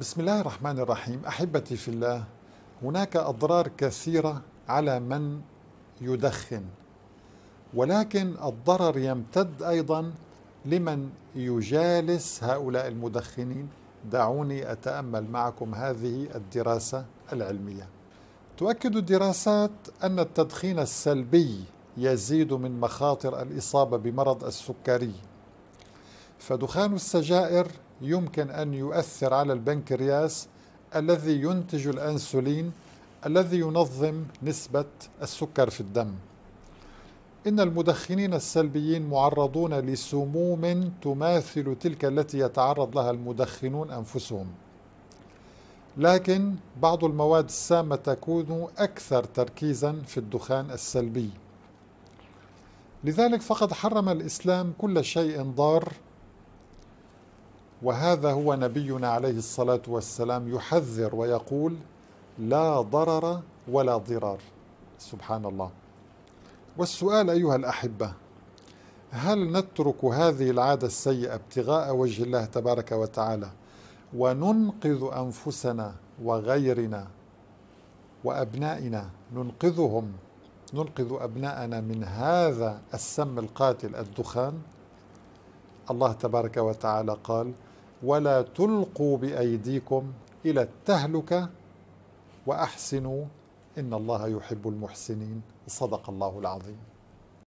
بسم الله الرحمن الرحيم احبتي في الله هناك اضرار كثيره على من يدخن ولكن الضرر يمتد ايضا لمن يجالس هؤلاء المدخنين دعوني اتامل معكم هذه الدراسه العلميه تؤكد الدراسات ان التدخين السلبي يزيد من مخاطر الاصابه بمرض السكري فدخان السجائر يمكن أن يؤثر على البنكرياس الذي ينتج الأنسولين الذي ينظم نسبة السكر في الدم إن المدخنين السلبيين معرضون لسموم تماثل تلك التي يتعرض لها المدخنون أنفسهم لكن بعض المواد السامة تكون أكثر تركيزا في الدخان السلبي لذلك فقد حرم الإسلام كل شيء ضار وهذا هو نبينا عليه الصلاه والسلام يحذر ويقول لا ضرر ولا ضرار سبحان الله والسؤال ايها الاحبه هل نترك هذه العاده السيئه ابتغاء وجه الله تبارك وتعالى وننقذ انفسنا وغيرنا وابنائنا ننقذهم ننقذ ابناءنا من هذا السم القاتل الدخان الله تبارك وتعالى قال ولا تلقوا بايديكم الى التهلكه واحسنوا ان الله يحب المحسنين صدق الله العظيم